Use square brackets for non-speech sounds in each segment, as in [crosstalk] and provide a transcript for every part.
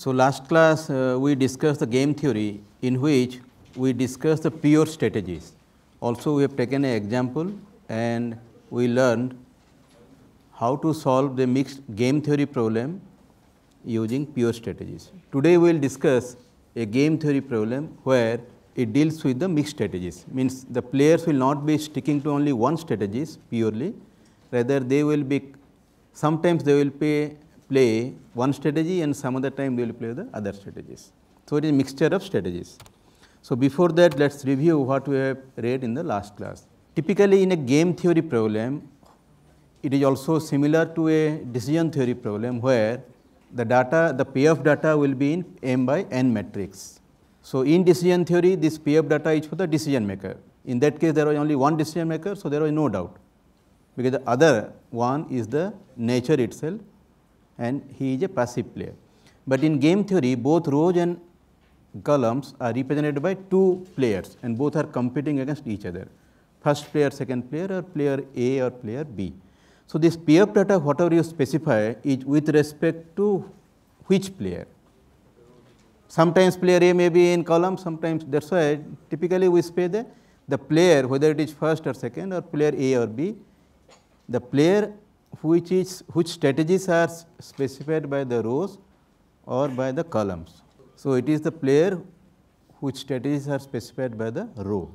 So, last class uh, we discussed the game theory in which we discussed the pure strategies. Also we have taken an example and we learned how to solve the mixed game theory problem using pure strategies. Today we will discuss a game theory problem where it deals with the mixed strategies means the players will not be sticking to only one strategies purely rather they will be sometimes they will be play one strategy and some other time they will play the other strategies. So, it is mixture of strategies. So, before that let us review what we have read in the last class. Typically in a game theory problem, it is also similar to a decision theory problem where the data, the payoff data will be in m by n matrix. So, in decision theory this payoff data is for the decision maker. In that case there was only one decision maker, so there was no doubt because the other one is the nature itself and he is a passive player. But in game theory, both rows and columns are represented by two players and both are competing against each other. First player, second player or player A or player B. So, this pair data whatever you specify is with respect to which player. Sometimes player A may be in column, sometimes that is why typically we say the, the player whether it is first or second or player A or B, the player which is which strategies are specified by the rows or by the columns. So, it is the player which strategies are specified by the row.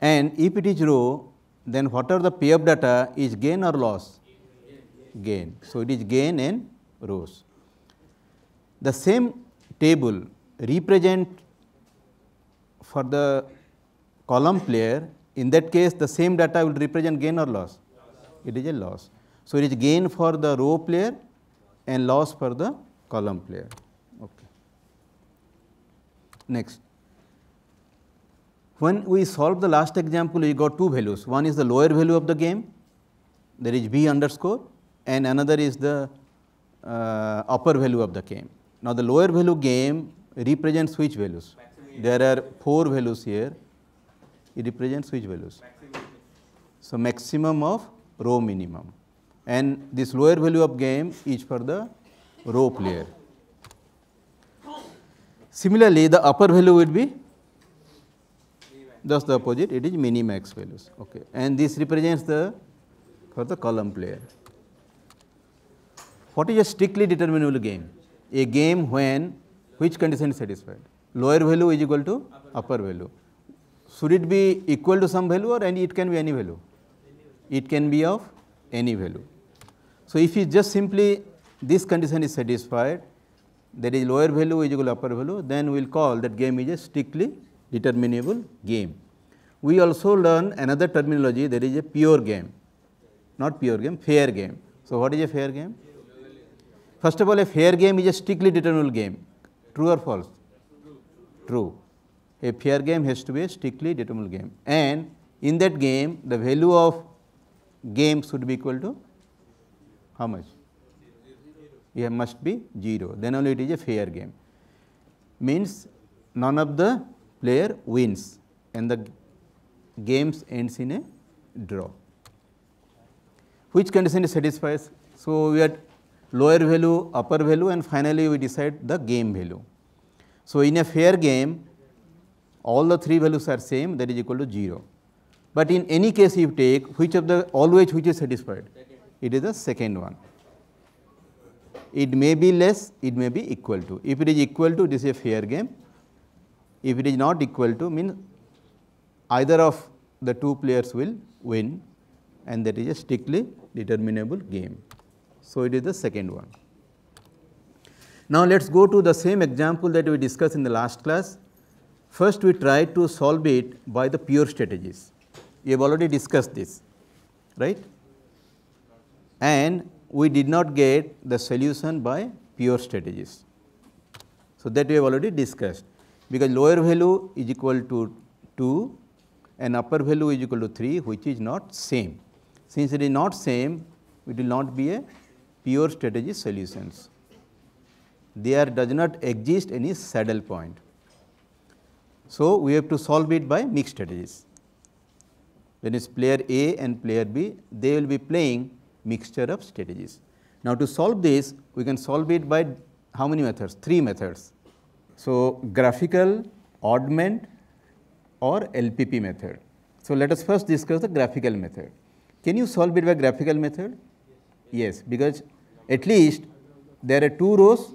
And if it is row, then what are the PF data is gain or loss? Gain. So, it is gain and rows. The same table represent for the column player, in that case the same data will represent gain or loss? It is a loss. So, it is gain for the row player and loss for the column player. Okay. Next. When we solve the last example, we got two values. One is the lower value of the game, there is b underscore, and another is the uh, upper value of the game. Now, the lower value game represents which values? There are four values here. It represents which values? So, maximum of row minimum and this lower value of game is for the row player. Similarly, the upper value would be just the opposite it is minimax values okay and this represents the for the column player. What is a strictly determinable game? A game when which condition is satisfied? Lower value is equal to upper value. Should it be equal to some value or and it can be any value? It can be of any value. So, if you just simply this condition is satisfied, that is lower value is equal to upper value, then we will call that game is a strictly determinable game. We also learn another terminology that is a pure game, not pure game, fair game. So, what is a fair game? First of all, a fair game is a strictly determinable game. True or false? True. A fair game has to be a strictly determinable game. And in that game, the value of game should be equal to how much? It yeah, must be 0, then only it is a fair game. Means none of the player wins and the games ends in a draw. Which condition satisfies? So, we had lower value, upper value and finally, we decide the game value. So, in a fair game, all the three values are same that is equal to 0. But in any case you take which of the always which is satisfied? it is the second one. It may be less, it may be equal to. If it is equal to, this is a fair game. If it is not equal to, means either of the two players will win and that is a strictly determinable game. So, it is the second one. Now, let us go to the same example that we discussed in the last class. First, we try to solve it by the pure strategies. We have already discussed this, right? and we did not get the solution by pure strategies. So, that we have already discussed because lower value is equal to 2 and upper value is equal to 3 which is not same. Since it is not same, it will not be a pure strategy solutions. There does not exist any saddle point. So, we have to solve it by mixed strategies. When it is player A and player B, they will be playing mixture of strategies. Now, to solve this, we can solve it by how many methods? Three methods. So, graphical, oddment or LPP method. So, let us first discuss the graphical method. Can you solve it by graphical method? Yes, because at least there are two rows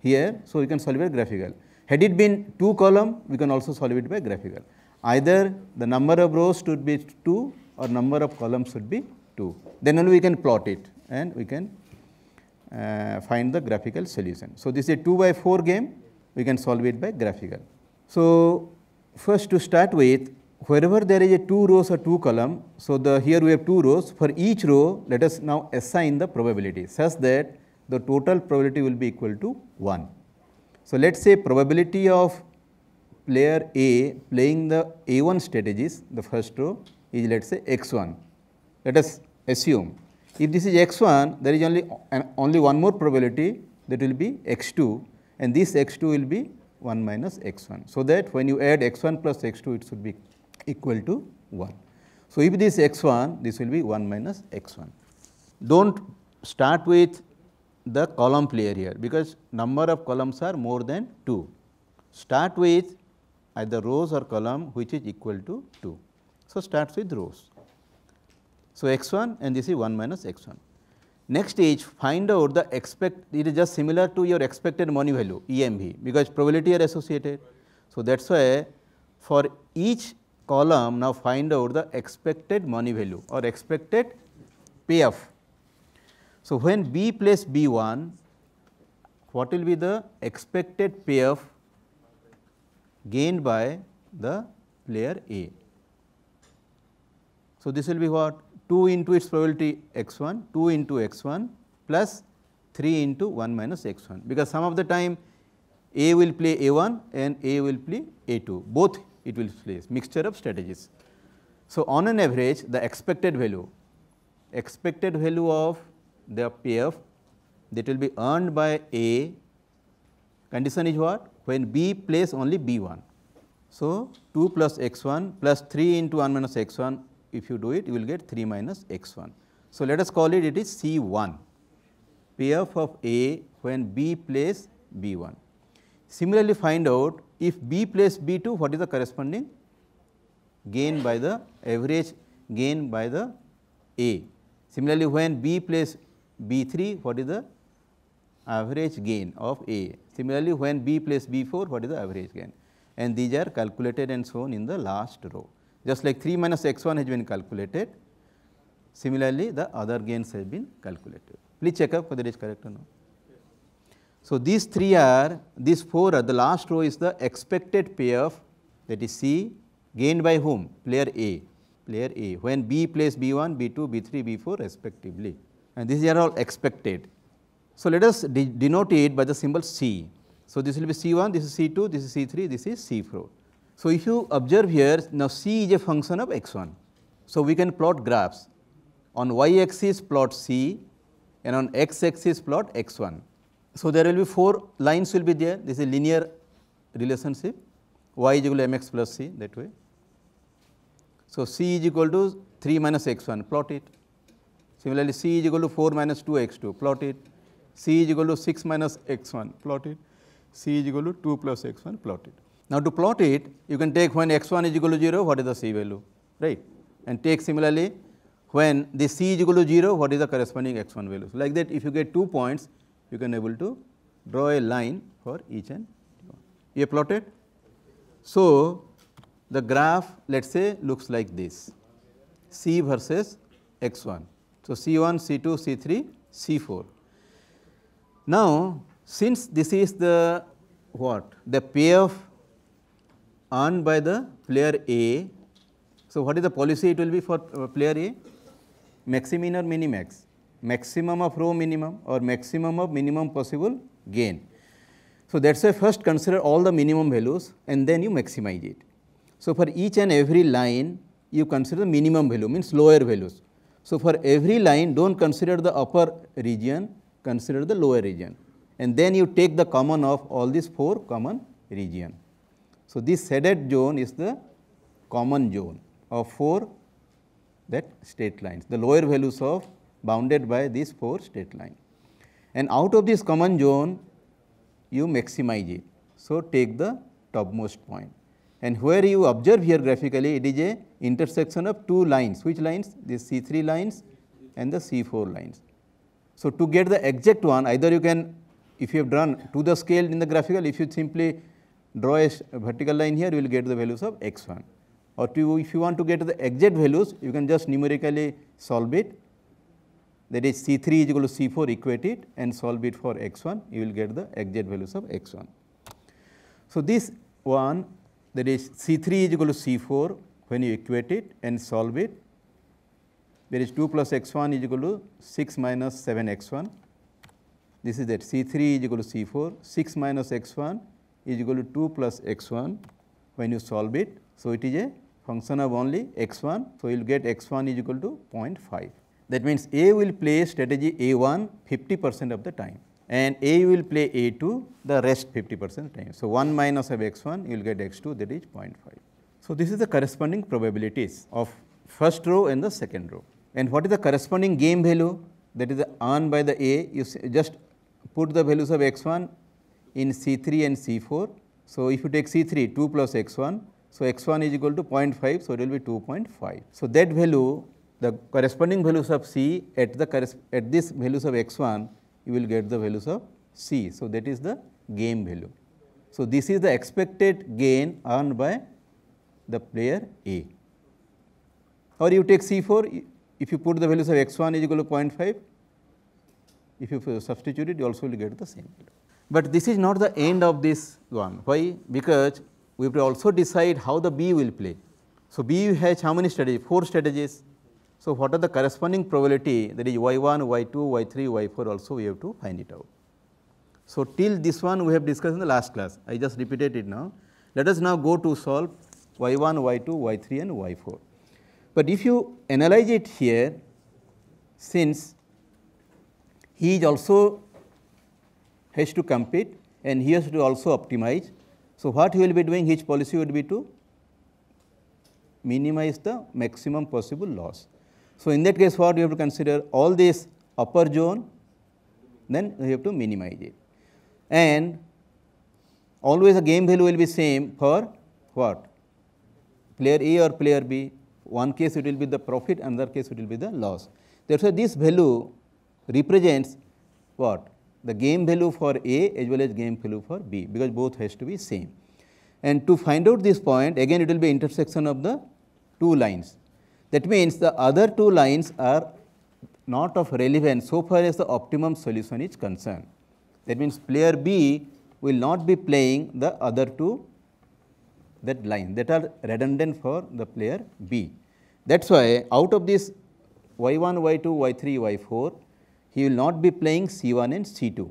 here, so we can solve it by graphical. Had it been two column, we can also solve it by graphical. Either the number of rows should be 2 or number of columns should be 2. Then only we can plot it and we can uh, find the graphical solution. So, this is a 2 by 4 game, we can solve it by graphical. So, first to start with, wherever there is a 2 rows or 2 column, so the here we have 2 rows, for each row let us now assign the probability such that the total probability will be equal to 1. So, let us say probability of player A playing the A1 strategies, the first row is let us say x1 let us assume. If this is x1, there is only, only one more probability that will be x2 and this x2 will be 1 minus x1. So, that when you add x1 plus x2, it should be equal to 1. So, if this x1, this will be 1 minus x1. Do not start with the column player here because number of columns are more than 2. Start with either rows or column which is equal to 2. So, starts with rows. So, x 1 and this is 1 minus x 1. Next is find out the expect it is just similar to your expected money value EMV because probability are associated. So, that is why for each column now find out the expected money value or expected payoff. So, when B plus B 1 what will be the expected payoff gained by the player A. So, this will be what 2 into its probability x1, 2 into x1 plus 3 into 1 minus x1 because some of the time A will play A1 and A will play A2 both it will play mixture of strategies. So, on an average the expected value expected value of the PF that will be earned by A condition is what when B plays only B1. So, 2 plus x1 plus 3 into 1 minus x1 if you do it you will get 3 minus x 1. So, let us call it it is C 1 P f of A when B plays B 1. Similarly, find out if B plays B 2 what is the corresponding gain by the average gain by the A. Similarly, when B plays B 3 what is the average gain of A. Similarly, when B plays B 4 what is the average gain and these are calculated and shown in the last row just like 3 minus x 1 has been calculated. Similarly, the other gains have been calculated. Please check up whether it is correct or not. So, these 3 are, these 4 are, the last row is the expected payoff that is C gained by whom? Player A, player A, when B plays B1, B2, B3, B4 respectively and these are all expected. So, let us de denote it by the symbol C. So, this will be C1, this is C2, this is C3, this is C4. So, if you observe here, now c is a function of x1. So, we can plot graphs. On y axis plot c and on x axis plot x1. So, there will be four lines will be there. This is a linear relationship. y is equal to mx plus c that way. So, c is equal to 3 minus x1 plot it. Similarly, c is equal to 4 minus 2 x2 plot it. c is equal to 6 minus x1 plot it. c is equal to 2 plus x1 plot it. Now to plot it, you can take when x1 is equal to 0, what is the c value, right? And take similarly when the c is equal to 0, what is the corresponding x1 value. So, like that if you get two points, you can able to draw a line for each and one. You have plotted? So, the graph let us say looks like this, c versus x1. So, c1, c2, c3, c4. Now, since this is the what? The payoff earned by the player A. So, what is the policy it will be for uh, player A? Maximin or minimax? Maximum of row minimum or maximum of minimum possible gain. So, that is why first consider all the minimum values and then you maximize it. So, for each and every line you consider the minimum value means lower values. So, for every line do not consider the upper region, consider the lower region and then you take the common of all these 4 common region. So, this shaded zone is the common zone of four that state lines, the lower values of bounded by these four state line. And out of this common zone, you maximize it. So, take the topmost point. And where you observe here graphically, it is a intersection of two lines. Which lines? The C3 lines and the C4 lines. So, to get the exact one, either you can, if you have drawn to the scale in the graphical, if you simply draw a vertical line here, you will get the values of x1. Or to, if you want to get the exact values, you can just numerically solve it. That is C3 is equal to C4, equate it and solve it for x1, you will get the exact values of x1. So, this one that is C3 is equal to C4 when you equate it and solve it, there is 2 plus x1 is equal to 6 minus 7 x1. This is that C3 is equal to C4, 6 minus x1 is equal to 2 plus x 1 when you solve it. So, it is a function of only x 1. So, you will get x 1 is equal to 0.5. That means, A will play strategy A 1 50 percent of the time and A will play A 2 the rest 50 percent time. So, 1 minus of x 1 you will get x 2 that is 0.5. So, this is the corresponding probabilities of first row and the second row. And what is the corresponding game value that is earned by the A? You just put the values of x 1 in C3 and C4. So, if you take C3 2 plus x1, so x1 is equal to 0.5, so it will be 2.5. So, that value the corresponding values of C at the at this values of x1 you will get the values of C. So, that is the gain value. So, this is the expected gain earned by the player A. Or you take C4 if you put the values of x1 is equal to 0.5 if you substitute it you also will get the same value. But this is not the end of this one. Why? Because we have to also decide how the B will play. So, B has how many strategies? 4 strategies. So, what are the corresponding probability that is y 1, y 2, y 3, y 4 also we have to find it out. So, till this one we have discussed in the last class, I just repeated it now. Let us now go to solve y 1, y 2, y 3 and y 4. But if you analyze it here, since he is also has to compete and he has to also optimize. So, what he will be doing his policy would be to minimize the maximum possible loss. So, in that case what we have to consider all this upper zone then we have to minimize it and always the game value will be same for what player A or player B one case it will be the profit another case it will be the loss. Therefore, this value represents what the game value for A as well as game value for B because both has to be same. And to find out this point again it will be intersection of the two lines. That means the other two lines are not of relevance so far as the optimum solution is concerned. That means player B will not be playing the other two that line that are redundant for the player B. That is why out of this y1, y2, y3, y4 he will not be playing C1 and C2.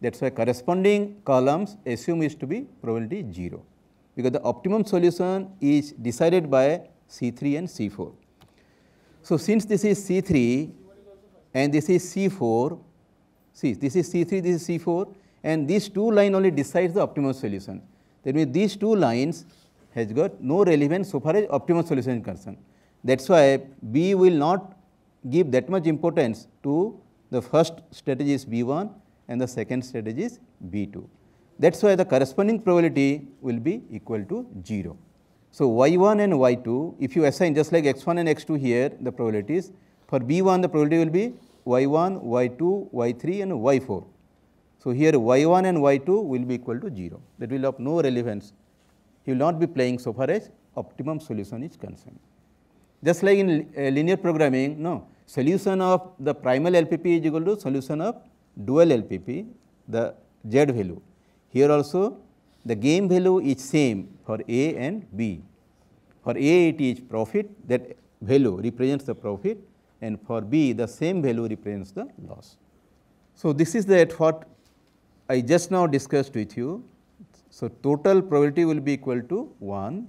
That is why corresponding columns assume is to be probability 0 because the optimum solution is decided by C3 and C4. So, since this is C3 and this is C4, see this is C3, this is C4 and these two line only decides the optimal solution. That means these two lines has got no relevance so far as optimal solution is concerned. That is why B will not give that much importance to the first strategy is B1 and the second strategy is B2. That is why the corresponding probability will be equal to 0. So, y1 and y2 if you assign just like x1 and x2 here the probabilities for b1 the probability will be y1, y2, y3 and y4. So, here y1 and y2 will be equal to 0 that will have no relevance you will not be playing so far as optimum solution is concerned. Just like in uh, linear programming no solution of the primal LPP is equal to solution of dual LPP, the z value. Here also the game value is same for A and B. For A it is profit that value represents the profit and for B the same value represents the loss. So, this is that what I just now discussed with you. So, total probability will be equal to 1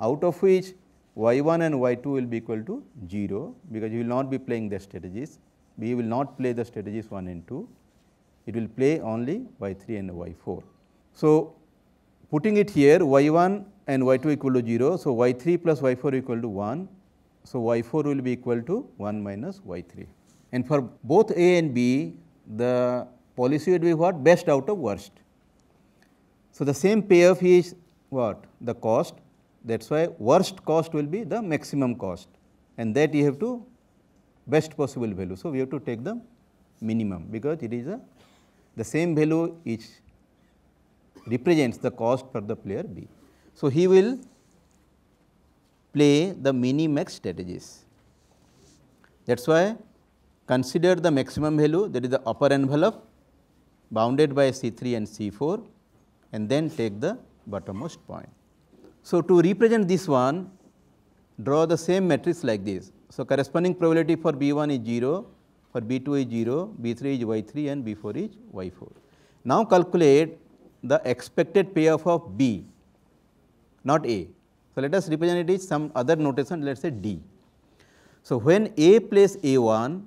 out of which y1 and y2 will be equal to 0 because you will not be playing the strategies. B will not play the strategies 1 and 2. It will play only y3 and y4. So, putting it here y1 and y2 equal to 0. So, y3 plus y4 equal to 1. So, y4 will be equal to 1 minus y3. And for both A and B, the policy would be what? Best out of worst. So, the same payoff is what? The cost that is why worst cost will be the maximum cost and that you have to best possible value. So, we have to take the minimum because it is a the same value which represents the cost for the player B. So, he will play the mini-max strategies. That is why consider the maximum value that is the upper envelope bounded by C3 and C4 and then take the bottommost point. So, to represent this one, draw the same matrix like this. So, corresponding probability for B1 is 0, for B2 is 0, B3 is Y3 and B4 is Y4. Now, calculate the expected payoff of B, not A. So, let us represent it as some other notation, let us say D. So, when A plays A1,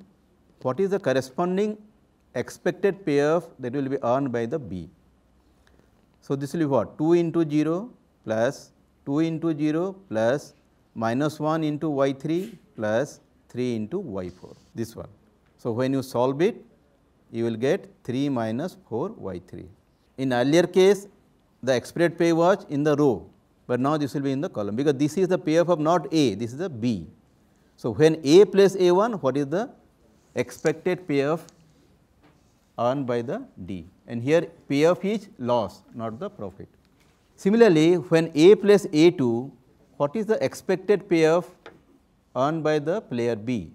what is the corresponding expected payoff that will be earned by the B? So, this will be what? 2 into 0 plus 2 into 0 plus minus 1 into y 3 plus 3 into y 4 this one. So, when you solve it you will get 3 minus 4 y 3. In earlier case the expected pay was in the row, but now this will be in the column because this is the payoff of not A, this is the B. So, when A plus A 1 what is the expected payoff earned by the D and here payoff is loss not the profit. Similarly, when A plus A2, what is the expected payoff earned by the player B?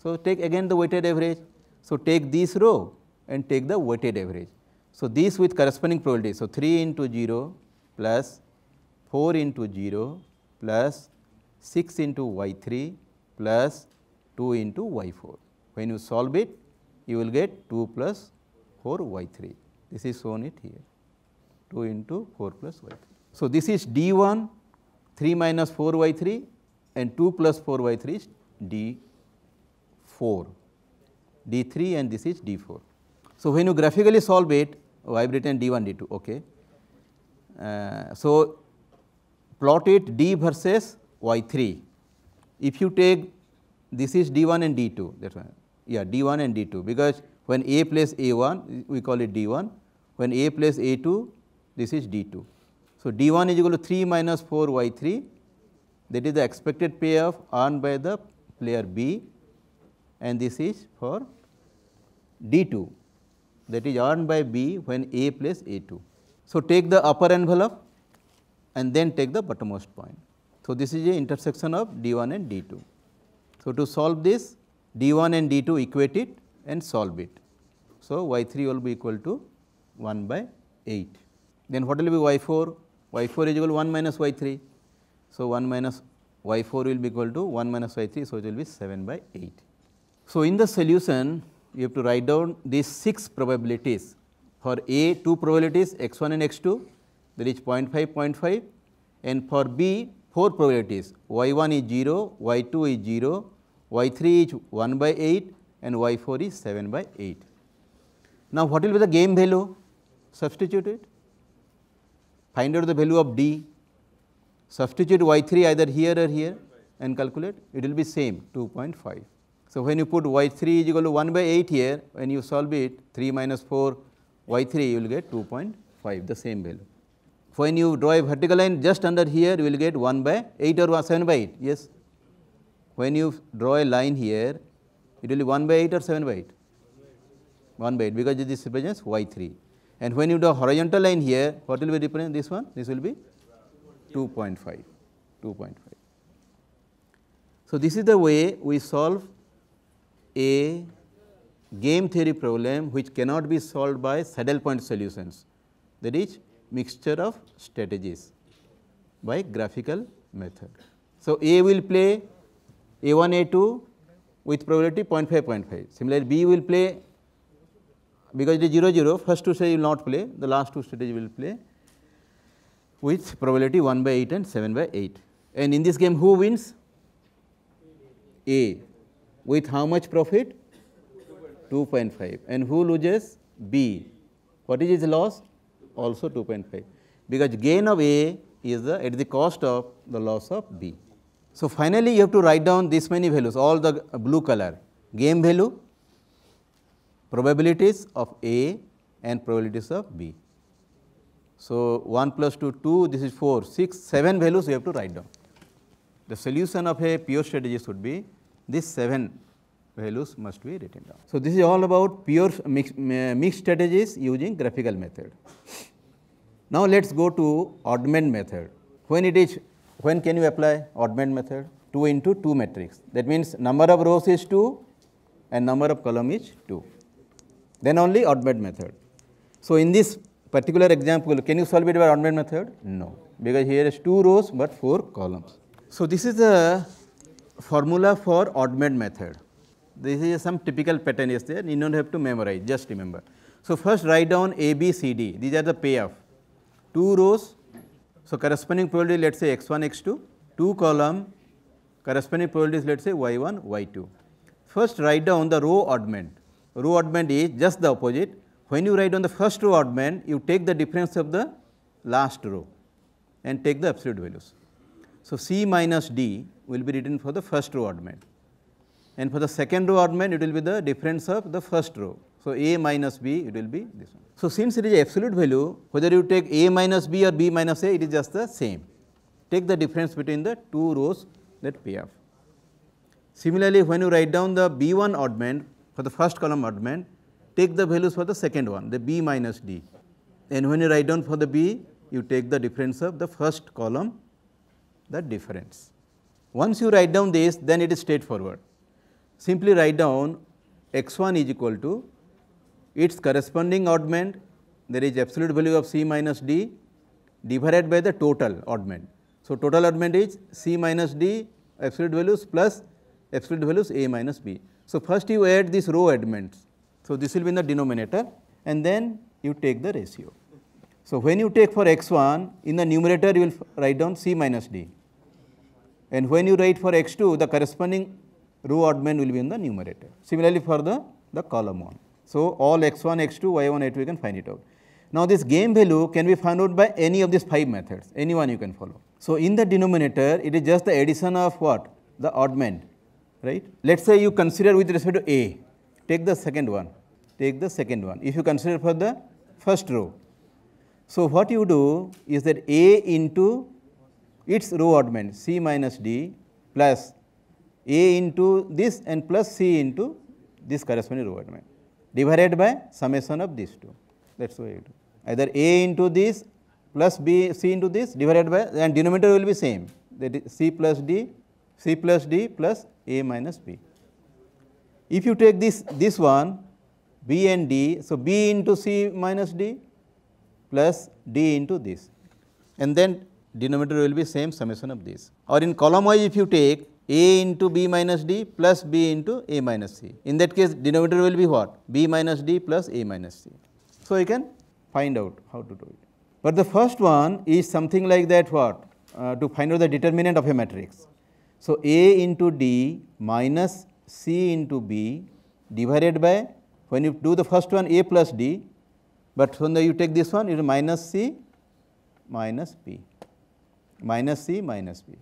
So, take again the weighted average. So, take this row and take the weighted average. So, this with corresponding probability. So, 3 into 0 plus 4 into 0 plus 6 into y 3 plus 2 into y 4. When you solve it, you will get 2 plus 4 y 3. This is shown it here. 2 into 4 plus y 3. So, this is d1 3 minus 4 y 3 and 2 plus 4 y 3 is d4, d3 and this is d4. So, when you graphically solve it, oh, I have written d1, d2, okay. Uh, so, plot it d versus y3. If you take this is d1 and d2, that's why, yeah, d1 and d2 because when a plus a1, we call it d1, when a plus a2, this is d2. So, d1 is equal to 3 minus 4 y3 that is the expected payoff earned by the player B and this is for d2 that is earned by B when A plays A2. So, take the upper envelope and then take the bottommost point. So, this is the intersection of d1 and d2. So, to solve this d1 and d2 equate it and solve it. So, y3 will be equal to 1 by 8 then what will be y4? y4 is equal to 1 minus y3. So, 1 minus y4 will be equal to 1 minus y3, so it will be 7 by 8. So, in the solution, you have to write down these 6 probabilities. For A, 2 probabilities x1 and x2, that is 0.5, 0.5, and for B, 4 probabilities y1 is 0, y2 is 0, y3 is 1 by 8, and y4 is 7 by 8. Now, what will be the game value? Substitute it find out the value of d, substitute y3 either here or here and calculate, it will be same 2.5. So, when you put y3 is equal to 1 by 8 here, when you solve it 3 minus 4 y3 you will get 2.5 the same value. When you draw a vertical line just under here you will get 1 by 8 or 7 by 8, yes. When you draw a line here it will be 1 by 8 or 7 by 8? 1 by 8 because this represents y3 and when you do horizontal line here what will be represent this one this will be 2.5 2.5 so this is the way we solve a game theory problem which cannot be solved by saddle point solutions that is mixture of strategies by graphical method. So, A will play A1 A2 with probability 0 0.5 0.5 similarly B will play because it is 0 0 first two strategy will not play the last two stages will play with probability 1 by 8 and 7 by 8 and in this game who wins a with how much profit 2.5 and who loses b what is his loss also 2.5 because gain of a is the at the cost of the loss of b so finally you have to write down this many values all the blue color game value probabilities of A and probabilities of B. So, 1 plus 2, 2, this is 4, 6, 7 values we have to write down. The solution of a pure strategy should be this 7 values must be written down. So, this is all about pure mixed, mixed strategies using graphical method. Now, let us go to oddment method. When it is, when can you apply oddment method? 2 into 2 matrix. That means number of rows is 2 and number of column is 2 then only odd method. So, in this particular example, can you solve it by odd method? No, because here is 2 rows but 4 columns. So, this is the formula for odd method. This is some typical pattern is there, you do not have to memorize, just remember. So, first write down A, B, C, D, these are the payoff, 2 rows, so corresponding probability let us say x1, x2, 2 column, corresponding probabilities let us say y1, y2. First write down the row oddment row oddment is just the opposite. When you write on the first row oddment, you take the difference of the last row and take the absolute values. So, C minus D will be written for the first row oddment and for the second row oddment it will be the difference of the first row. So, A minus B it will be this one. So, since it is absolute value whether you take A minus B or B minus A it is just the same. Take the difference between the two rows that pay off. Similarly, when you write down the B1 oddment for the first column odd take the values for the second one, the b minus d. And when you write down for the b, you take the difference of the first column, the difference. Once you write down this, then it is straightforward. Simply write down x1 is equal to its corresponding oddment, there is absolute value of c minus d divided by the total oddment. So, total oddment is c minus d absolute values plus absolute values a minus b. So, first you add this row elements. So, this will be in the denominator and then you take the ratio. So, when you take for x1 in the numerator you will write down c minus d and when you write for x2 the corresponding row oddman will be in the numerator. Similarly, for the, the column 1. So, all x1, x2, y1, y2 you can find it out. Now, this game value can be found out by any of these 5 methods, any one you can follow. So, in the denominator it is just the addition of what? The oddment right? Let us say you consider with respect to A, take the second one, take the second one, if you consider for the first row. So, what you do is that A into its row oddment C minus D plus A into this and plus C into this corresponding row oddment divided by summation of these two. That is what you do. Either A into this plus B C into this divided by and denominator will be same that is C plus D C plus D plus A minus B. If you take this, this one, B and D, so B into C minus D plus D into this and then denominator will be same summation of this. Or in column wise if you take A into B minus D plus B into A minus C. In that case denominator will be what? B minus D plus A minus C. So you can find out how to do it. But the first one is something like that what? Uh, to find out the determinant of a matrix. So, A into D minus C into B divided by when you do the first one A plus D, but when you take this one it is minus C minus B, minus C minus B.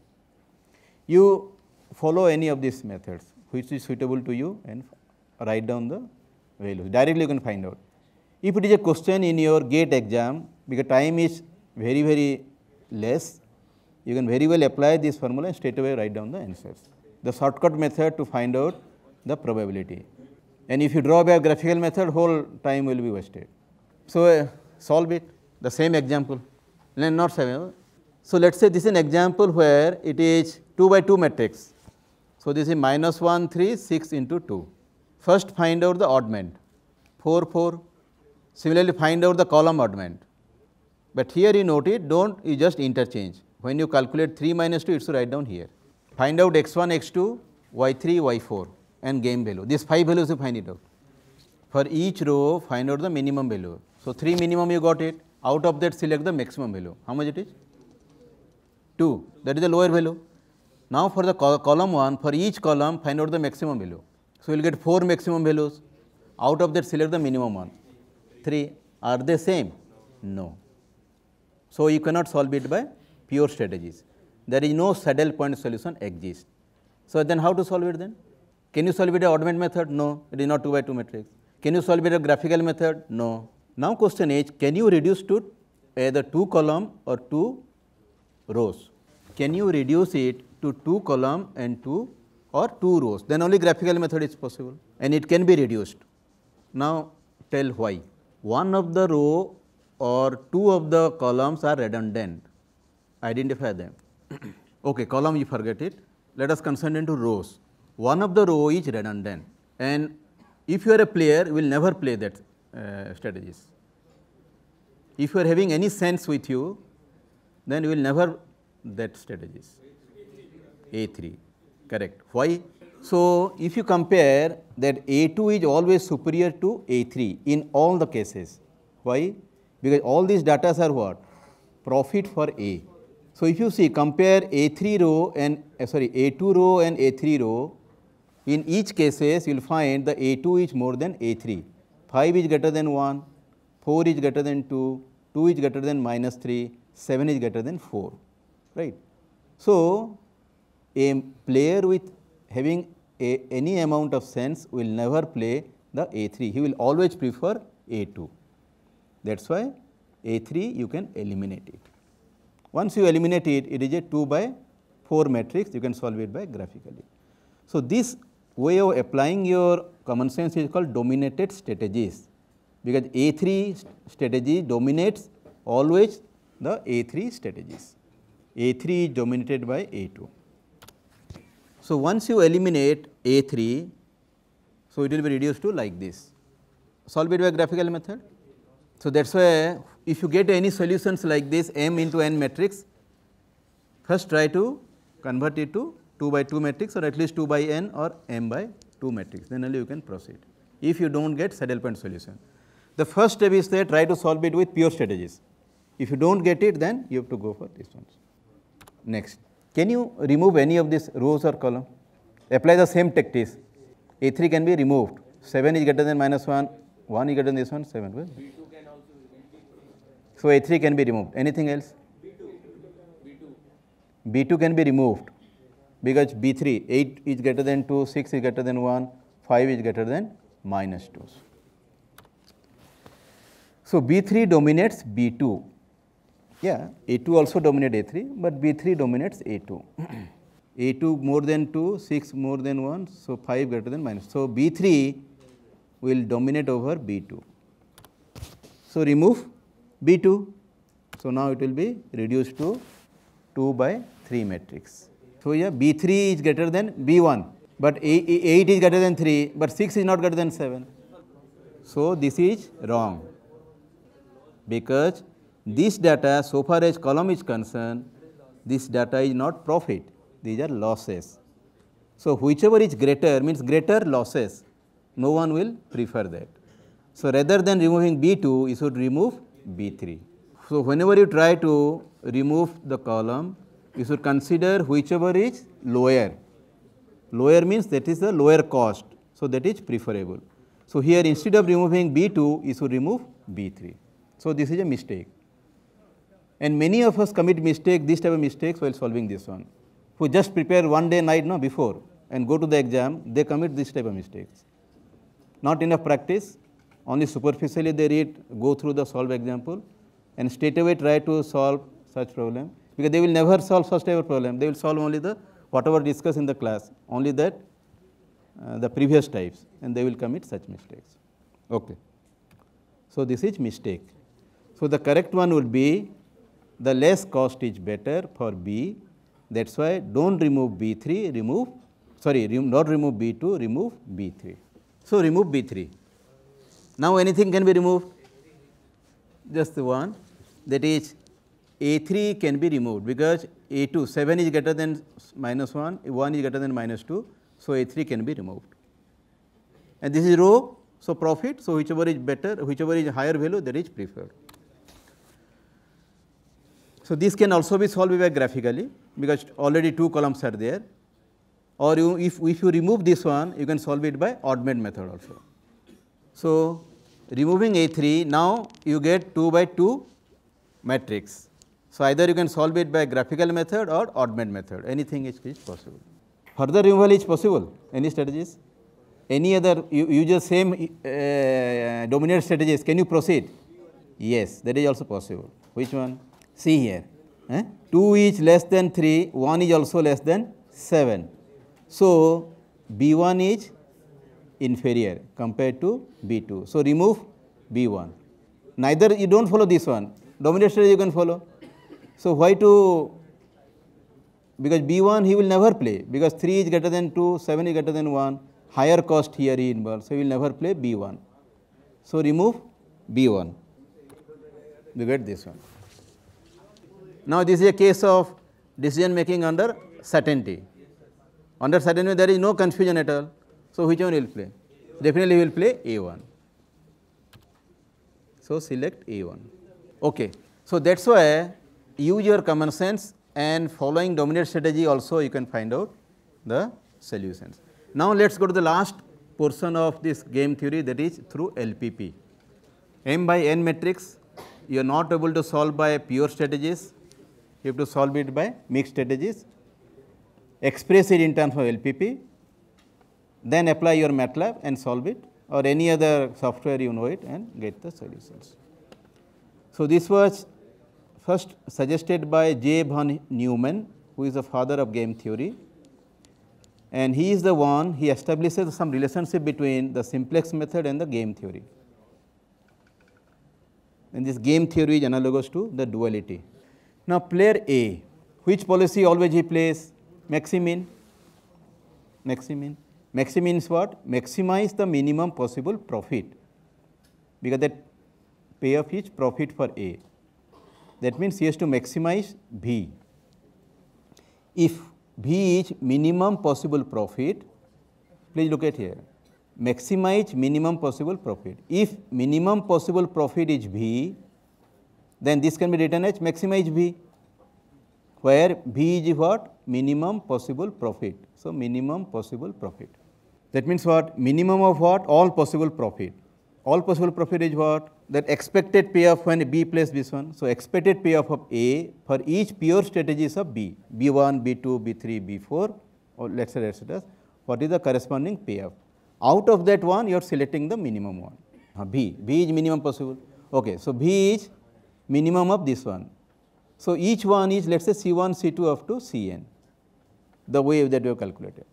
You follow any of these methods which is suitable to you and write down the values. Directly you can find out. If it is a question in your gate exam because time is very very less you can very well apply this formula and straight away write down the answers. The shortcut method to find out the probability. And if you draw by a graphical method, whole time will be wasted. So, uh, solve it, the same example, not seven. So, let us say this is an example where it is 2 by 2 matrix. So, this is minus 1, 3, 6 into 2. First find out the oddment, 4, 4. Similarly, find out the column oddment. But here you note it. do not you just interchange when you calculate 3 minus 2, it should write down here. Find out x1, x2, y3, y4 and game value. These 5 values you find it out. For each row, find out the minimum value. So, 3 minimum you got it. Out of that, select the maximum value. How much it is? 2. That is the lower value. Now, for the col column 1, for each column, find out the maximum value. So, you will get 4 maximum values. Out of that, select the minimum one. 3. Are they same? No. So, you cannot solve it by pure strategies. There is no saddle point solution exists. So, then how to solve it then? Can you solve it by Ottman method? No, it is not 2 by 2 matrix. Can you solve it by graphical method? No. Now, question is can you reduce to either 2 column or 2 rows? Can you reduce it to 2 column and 2 or 2 rows? Then only graphical method is possible and it can be reduced. Now, tell why. One of the row or two of the columns are redundant identify them. [clears throat] okay, column you forget it. Let us concentrate into rows. One of the row is redundant and if you are a player you will never play that uh, strategies. If you are having any sense with you then you will never that strategies. A3 correct. Why? So, if you compare that A2 is always superior to A3 in all the cases. Why? Because all these data are what? Profit for A. So, if you see compare A3 row and uh, sorry A2 row and A3 row, in each cases you will find the A2 is more than A3, 5 is greater than 1, 4 is greater than 2, 2 is greater than minus 3, 7 is greater than 4, right. So, a player with having a, any amount of sense will never play the A3, he will always prefer A2. That is why A3 you can eliminate it. Once you eliminate it, it is a 2 by 4 matrix, you can solve it by graphically. So, this way of applying your common sense is called dominated strategies because A3 strategy dominates always the A3 strategies. A3 is dominated by A2. So, once you eliminate A3, so it will be reduced to like this. Solve it by graphical method. So, that is why if you get any solutions like this m into n matrix, first try to convert it to 2 by 2 matrix or at least 2 by n or m by 2 matrix, then only you can proceed if you do not get saddle point solution. The first step is that try to solve it with pure strategies. If you do not get it, then you have to go for these ones. Next, can you remove any of these rows or column? Apply the same tactics. A3 can be removed. 7 is greater than minus 1, 1 is greater than this one, 7. So A3 can be removed. Anything else? B2, B2 can be removed because B3, 8 is greater than 2, 6 is greater than 1, 5 is greater than minus 2. So B3 dominates B2. Yeah, A2 also dominates A3, but B3 dominates A2. A2 more than 2, 6 more than 1, so 5 greater than minus. So B3 will dominate over B2. So remove B2. So, now it will be reduced to 2 by 3 matrix. So, yeah, B3 is greater than B1, but 8 is greater than 3, but 6 is not greater than 7. So, this is wrong because this data so far as column is concerned, this data is not profit, these are losses. So, whichever is greater means greater losses, no one will prefer that. So, rather than removing B2, you should remove B3. So, whenever you try to remove the column, you should consider whichever is lower. Lower means that is the lower cost. So, that is preferable. So, here instead of removing B2, you should remove B3. So, this is a mistake. And many of us commit mistake, this type of mistakes while solving this one. Who just prepare one day night no, before and go to the exam, they commit this type of mistakes. Not enough practice, only superficially they read, go through the solve example and straight away try to solve such problem because they will never solve such type of problem. They will solve only the whatever discussed in the class, only that uh, the previous types and they will commit such mistakes. Okay. So, this is mistake. So, the correct one will be the less cost is better for B. That is why do not remove B3, remove sorry, rem, not remove B2, remove B3. So, remove B3. Now, anything can be removed, just the one that is A 3 can be removed because A 2 7 is greater than minus 1, 1 is greater than minus 2. So, A 3 can be removed and this is rho. So, profit. So, whichever is better whichever is higher value that is preferred. So, this can also be solved by graphically because already two columns are there or you, if, if you remove this one you can solve it by odd method also. So, removing A3, now you get 2 by 2 matrix. So, either you can solve it by graphical method or oddment method, anything is, is possible. Further removal is possible, any strategies? Any other, you, use the same uh, dominant strategies, can you proceed? Yes, that is also possible. Which one? See here, eh? 2 is less than 3, 1 is also less than 7. So, B1 is inferior compared to B2. So remove B1. Neither you don't follow this one. Dominant strategy you can follow. So why to? Because B1 he will never play because 3 is greater than 2, 7 is greater than 1. Higher cost here he involves, So he will never play B1. So remove B1. You get this one. Now this is a case of decision making under certainty. Under certainty there is no confusion at all. So, which one will play? Definitely will play A1. So, select A1. Okay. So, that is why use your common sense and following dominant strategy also you can find out the solutions. Now, let us go to the last portion of this game theory that is through LPP. M by N matrix you are not able to solve by pure strategies, you have to solve it by mixed strategies. Express it in terms of LPP then apply your MATLAB and solve it or any other software you know it and get the solutions. So, this was first suggested by J. von Neumann who is the father of game theory and he is the one he establishes some relationship between the simplex method and the game theory. And this game theory is analogous to the duality. Now, player A, which policy always he plays? Maximin. Maximin. Maxi means what? Maximize the minimum possible profit because that payoff is profit for A. That means he has to maximize B. If B is minimum possible profit, please look at here. Maximize minimum possible profit. If minimum possible profit is B, then this can be written as maximize B, where B is what? Minimum possible profit. So, minimum possible profit. That means what? Minimum of what? All possible profit. All possible profit is what? That expected payoff when B plays this one. So, expected payoff of A for each pure strategies of B, B1, B2, B3, B4, or let's say, etc. What is the corresponding payoff? Out of that one, you are selecting the minimum one. Uh, B. B is minimum possible. Okay. So, B is minimum of this one. So, each one is let us say C1, C2 up to Cn, the way that we have calculated.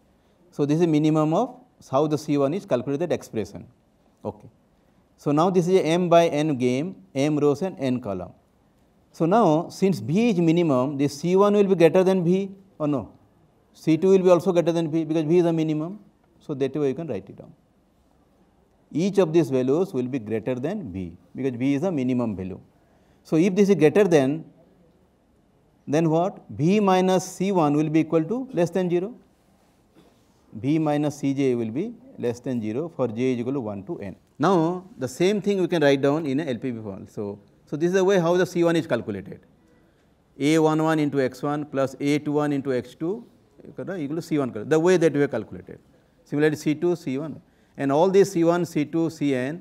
So, this is minimum of how the C1 is calculated expression. Okay. So, now this is a m by n game, m rows and n column. So, now since B is minimum, this C1 will be greater than B or no? C2 will be also greater than B because B is a minimum. So, that way you can write it down. Each of these values will be greater than B because B is a minimum value. So, if this is greater than, then what? B minus C1 will be equal to less than 0 b minus cj will be less than 0 for j is equal to 1 to n. Now, the same thing we can write down in a LPB form. So, so this is the way how the C1 is calculated. A11 into x1 plus A21 into x2 equal to C1, the way that we have calculated. Similarly, C2, C1 and all these C1, C2, Cn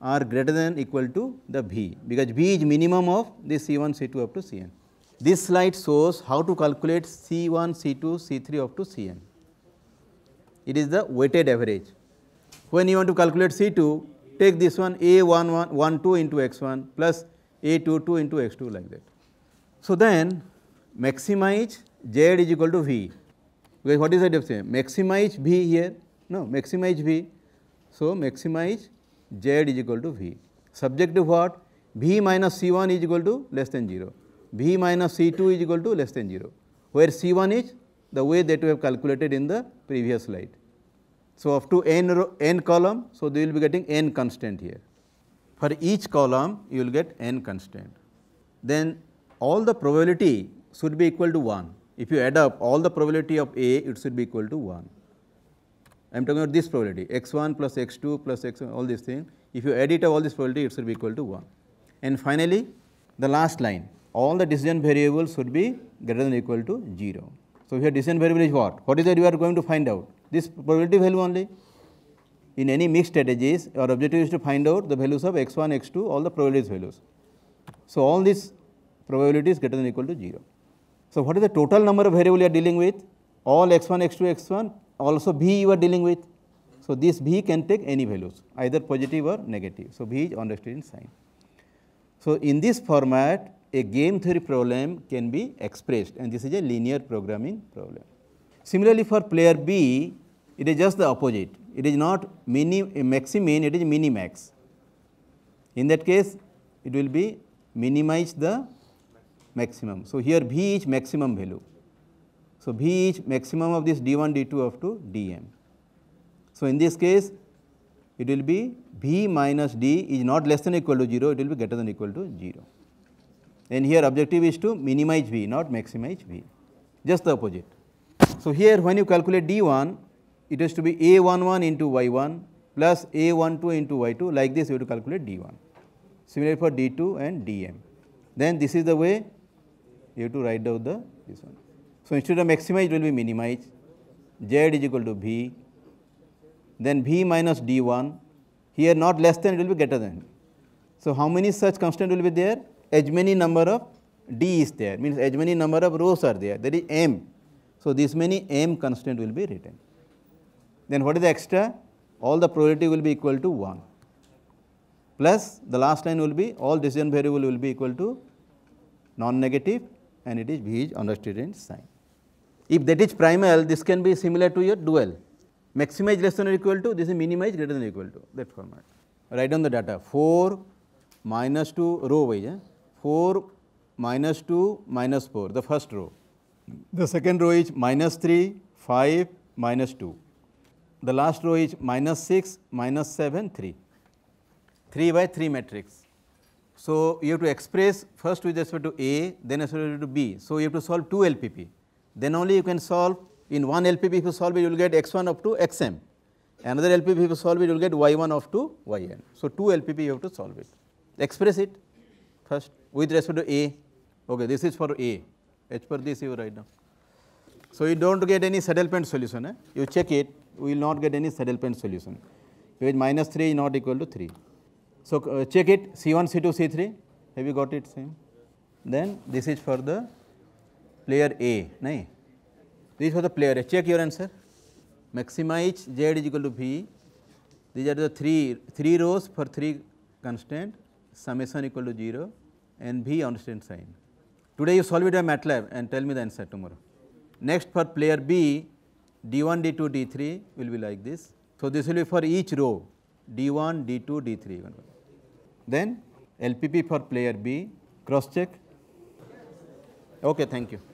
are greater than equal to the B because B is minimum of this C1, C2 up to Cn. This slide shows how to calculate C1, C2, C3 up to Cn. It is the weighted average. When you want to calculate C2, take this one a 112 into x1 plus A22 into x2 like that. So, then maximize Z is equal to V. Because what is the difference? Maximize V here, no, maximize V. So, maximize Z is equal to V. Subject to what? V minus C1 is equal to less than 0. V minus C2 is equal to less than 0, where C1 is the way that we have calculated in the previous slide. So, of to n, row, n column, so you will be getting n constant here. For each column, you will get n constant. Then all the probability should be equal to 1. If you add up all the probability of A, it should be equal to 1. I am talking about this probability x1 plus x2 plus x all these things. If you add it up all this probability, it should be equal to 1. And finally, the last line all the decision variables should be greater than equal to 0. So here decision variable is what? What is that we are going to find out? This probability value only. In any mixed strategies, our objective is to find out the values of x1, x2, all the probabilities values. So all these probabilities greater than equal to 0. So what is the total number of variable you are dealing with? All x1, x2, x1, also b you are dealing with. So this b can take any values, either positive or negative. So b is understood in sign. So in this format, a game theory problem can be expressed and this is a linear programming problem. Similarly, for player B, it is just the opposite. It is not mini maximin, it is minimax. In that case, it will be minimize the maximum. So, here V is maximum value. So, V is maximum of this D1, D2 of to Dm. So, in this case, it will be V minus D is not less than equal to 0, it will be greater than equal to 0. And here objective is to minimize V, not maximize V, just the opposite. So, here when you calculate D1, it has to be A11 into Y1 plus A12 into Y2, like this you have to calculate D1. Similarly for D2 and Dm. Then this is the way you have to write down the this one. So, instead of maximize it will be minimize, Z is equal to V, then V minus D1, here not less than it will be greater than. So, how many such constant will be there? as many number of d is there, means as many number of rows are there, that is m. So, this many m constant will be written. Then what is the extra? All the probability will be equal to 1 plus the last line will be all decision variable will be equal to non-negative and it is V is understood in sign. If that is primal, this can be similar to your dual. Maximize less than or equal to, this is minimize greater than or equal to, that format. Write down the data 4 minus 2 row wise. Eh? 4 minus 2 minus 4, the first row. The second row is minus 3, 5, minus 2. The last row is minus 6, minus 7, 3, 3 by 3 matrix. So, you have to express first with respect to A, then as respect to B. So, you have to solve 2 LPP. Then only you can solve in one LPP if you solve it you will get x1 up to xm. Another LPP if you solve it you will get y1 up to yn. So, 2 LPP you have to solve it, express it. First, with respect to A, okay, this is for A. H for this you write down. So you don't get any point solution. Eh? You check it, we will not get any point solution because minus 3 is not equal to 3. So uh, check it C1, C2, C3. Have you got it? Same. Then this is for the player A. Nahi? This is for the player A. Check your answer. Maximize Z is equal to P. These are the three, three rows for three constant summation equal to 0 and b understand sign. Today you solve it in MATLAB and tell me the answer tomorrow. Next for player B, d1, d2, d3 will be like this. So, this will be for each row d1, d2, d3. Then LPP for player B, cross check. Okay, thank you.